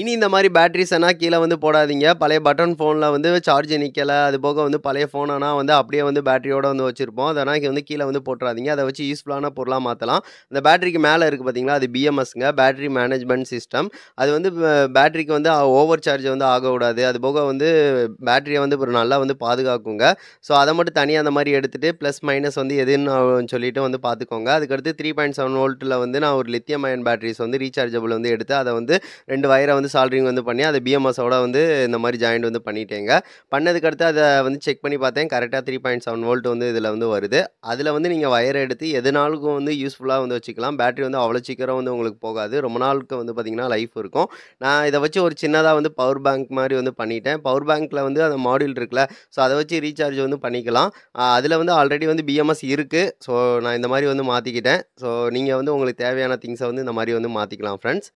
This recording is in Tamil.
இனி இந்த மாதிரி பேட்ரிஸ்னால் கீழே வந்து போடாதீங்க பழைய பட்டன் ஃபோனில் வந்து சார்ஜ் நிற்கலை அது போக வந்து பழைய ஃபோனானா வந்து அப்படியே வந்து பேட்டரியோடு வந்து வச்சுருப்போம் அதனால் வந்து கீழே வந்து போட்டுறாதீங்க அதை வச்சு யூஸ்ஃபுல்லான பொருளாக மாற்றலாம் அந்த பேட்டரிக்கு மேலே இருக்குது பார்த்தீங்களா அது பிஎம்எஸ்ங்க பேட்டரி மேனேஜ்மெண்ட் சிஸ்டம் அது வந்து பேட்டரிக்கு வந்து ஓவர் சார்ஜ் வந்து ஆகக்கூடாது அது போக வந்து பேட்டரியை வந்து இப்போ நல்லா வந்து பாதுகாக்குங்க ஸோ அதை மட்டும் தனியாக அந்த மாதிரி எடுத்துகிட்டு ப்ளஸ் மைனஸ் வந்து எதுன்னு சொல்லிட்டு வந்து பார்த்துக்கோங்க அதுக்கடுத்து த்ரீ பாயிண்ட் செவன் ஓல்ட்டில் வந்து நான் ஒரு லித்தியம் அயன் பேட்டரிஸ் வந்து ரீசார்ஜபிள் வந்து எடுத்து அதை வந்து ரெண்டு வயரை வந்து வந்து சால்ட்ரிங் வந்து பண்ணி அதை பிஎம்எஸோட வந்து இந்த மாதிரி ஜாயிண்ட் வந்து பண்ணிட்டேங்க பண்ணதுக்கு அடுத்து அதை வந்து செக் பண்ணி பார்த்தேன் கரெக்டாக த்ரீ பாயிண்ட் செவன் வோல்ட் வந்து இதில் வந்து வருது அதில் வந்து நீங்கள் வயர் எடுத்து எதுனாலுக்கும் வந்து யூஸ்ஃபுல்லாக வந்து வச்சுக்கலாம் பேட்டரி வந்து அவ்வளோ சீக்கிரம் வந்து உங்களுக்கு போகாது ரொம்ப நாளுக்கு வந்து பார்த்திங்கன்னா லைஃப் இருக்கும் நான் இதை வச்சு ஒரு சின்னதாக வந்து பவர் பேங்க் மாதிரி வந்து பண்ணிட்டேன் பவர் பேங்க்கில் வந்து அந்த மாடியூல் இருக்குல்ல ஸோ அதை வச்சு ரீசார்ஜ் வந்து பண்ணிக்கலாம் அதில் வந்து ஆல்ரெடி வந்து பிஎம்எஸ் இருக்குது ஸோ நான் இந்த மாதிரி வந்து மாற்றிக்கிட்டேன் ஸோ நீங்கள் வந்து உங்களுக்கு தேவையான திங்ஸை வந்து இந்த மாதிரி வந்து மாற்றிக்கலாம் ஃப்ரெண்ட்ஸ்